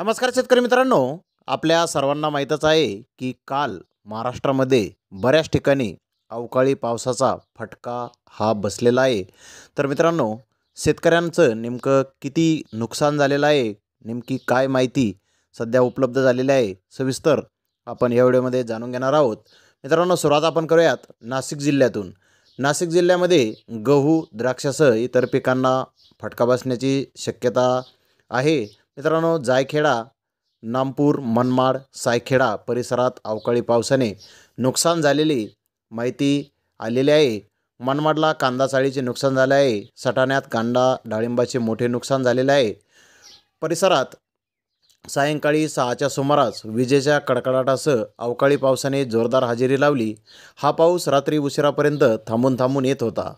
नमस्कार शेतकरी मित्रांनो आपल्या सर्वांना माहीतच आहे की काल महाराष्ट्रामध्ये बऱ्याच ठिकाणी अवकाळी पावसाचा फटका हा बसलेला आहे तर मित्रांनो शेतकऱ्यांचं नेमकं किती नुकसान झालेलं आहे नेमकी काय माहिती सध्या उपलब्ध झालेली आहे सविस्तर आपण या व्हिडिओमध्ये जाणून घेणार आहोत मित्रांनो सुरुवात आपण करूयात नाशिक जिल्ह्यातून नाशिक जिल्ह्यामध्ये गहू द्राक्षासह इतर पिकांना फटका बसण्याची शक्यता आहे मित्रांनो जायखेडा नामपूर मनमाड सायखेडा परिसरात अवकाळी पावसाने नुकसान झालेली माहिती आलेली आहे मनमाडला कांदा चाळीचे नुकसान झाले आहे सटाण्यात कांदा डाळिंबाचे मोठे नुकसान झालेले आहे परिसरात सायंकाळी सहाच्या सुमारास विजेच्या कडकडाटासह अवकाळी पावसाने जोरदार हजेरी लावली हा पाऊस रात्री उशिरापर्यंत थांबून थांबून येत होता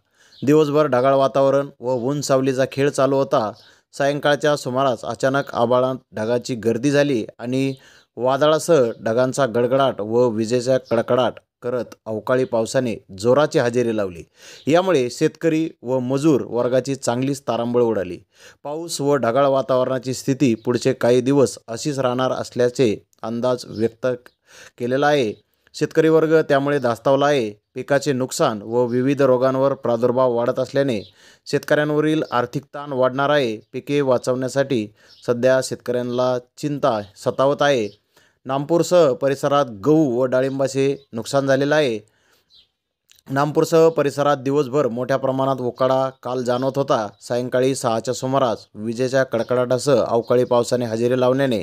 दिवसभर ढगाळ वातावरण व ऊन सावलीचा खेळ चालू होता सायंकाळच्या सुमारास अचानक आबाळात ढगाची गर्दी झाली आणि वादळासह ढगांचा गडगडाट व विजेचा कडकडाट करत अवकाळी पावसाने जोराची हजेरी लावली यामुळे शेतकरी व मजूर वर्गाची चांगलीच तारांबळ उडाली पाऊस व ढगाळ वातावरणाची स्थिती पुढचे काही दिवस अशीच राहणार असल्याचे अंदाज व्यक्त केलेला आहे शेतकरी वर्ग त्यामुळे धास्तावला आहे पिकाचे नुकसान व विविध रोगांवर प्रादुर्भाव वाढत असल्याने शेतकऱ्यांवरील आर्थिक ताण वाढणार आहे पिके वाचवण्यासाठी सध्या शेतकऱ्यांना चिंता सतावत आहे नामपूरसह परिसरात गहू व डाळिंबाचे नुकसान झालेलं आहे नामपूरसह परिसरात दिवसभर मोठ्या प्रमाणात उकाडा काल जाणवत होता सायंकाळी सहाच्या सुमारास विजेच्या कडकडाटासह अवकाळी पावसाने हजेरी लावण्याने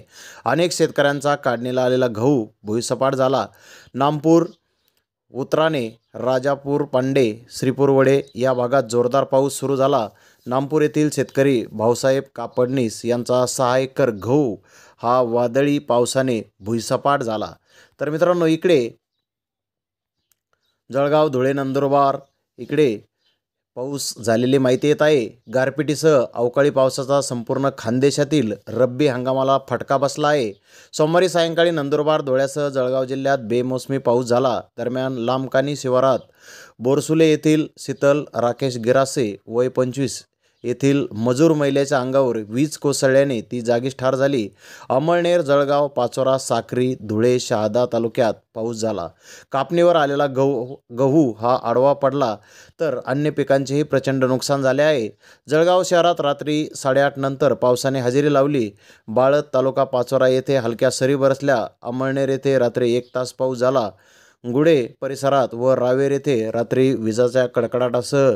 अनेक शेतकऱ्यांचा काढणीला आलेला गहू भुईसपाट झाला नामपूर उत्राने राजापूर पांडे श्रीपूरवडे या भागात जोरदार पाऊस सुरू झाला नामपूर येथील शेतकरी भाऊसाहेब कापडणीस यांचा सहा एकर गहू हा वादळी पावसाने भुईसपाट झाला तर मित्रांनो इकडे जळगाव धुळे नंदुरबार इकडे पाऊस झालेली माहिती येत आहे गारपिटीसह अवकाळी पावसाचा संपूर्ण खानदेशातील रब्बी हंगामाला फटका बसला आहे सोमवारी सायंकाळी नंदुरबार धुळ्यासह जळगाव जिल्ह्यात बेमोसमी पाऊस झाला दरम्यान लांबकानी शिवारात बोरसुले येथील शीतल राकेश गिरासे वय पंचवीस येथील मजूर महिलेच्या अंगावर वीज कोसळल्याने ती जागीच ठार झाली अमळनेर जळगाव पाचोरा साक्री धुळे शहादा तालुक्यात पाऊस झाला कापणीवर आलेला गहू गहू हा आडवा पडला तर अन्य पिकांचेही प्रचंड नुकसान झाले आहे जळगाव शहरात रात्री साडेआठ नंतर पावसाने हजेरी लावली बाळद तालुका पाचोरा येथे हलक्या सरी बरसल्या अमळनेर येथे रात्री एक तास पाऊस झाला गुडे परिसरात व रावेर येथे रात्री विजाच्या कडकडाटासह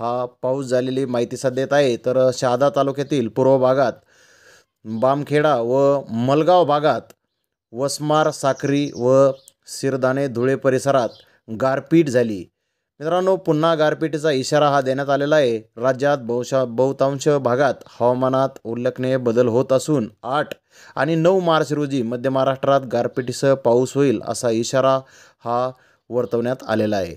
हा पाऊस झालेली माहिती सध्या आहे तर शहादा तालुक्यातील पूर्व भागात बामखेडा व मलगाव भागात वसमार साखरी व सिरदाणे धुळे परिसरात गारपीट झाली मित्रांनो पुन्हा गारपीटीचा इशारा हा देण्यात आलेला आहे राज्यात बहुशा बहुतांश भागात हवामानात उल्लेखनीय बदल होत असून आठ आणि नऊ मार्च रोजी मध्य महाराष्ट्रात गारपीटीसह पाऊस होईल असा इशारा हा वर्तवण्यात आलेला आहे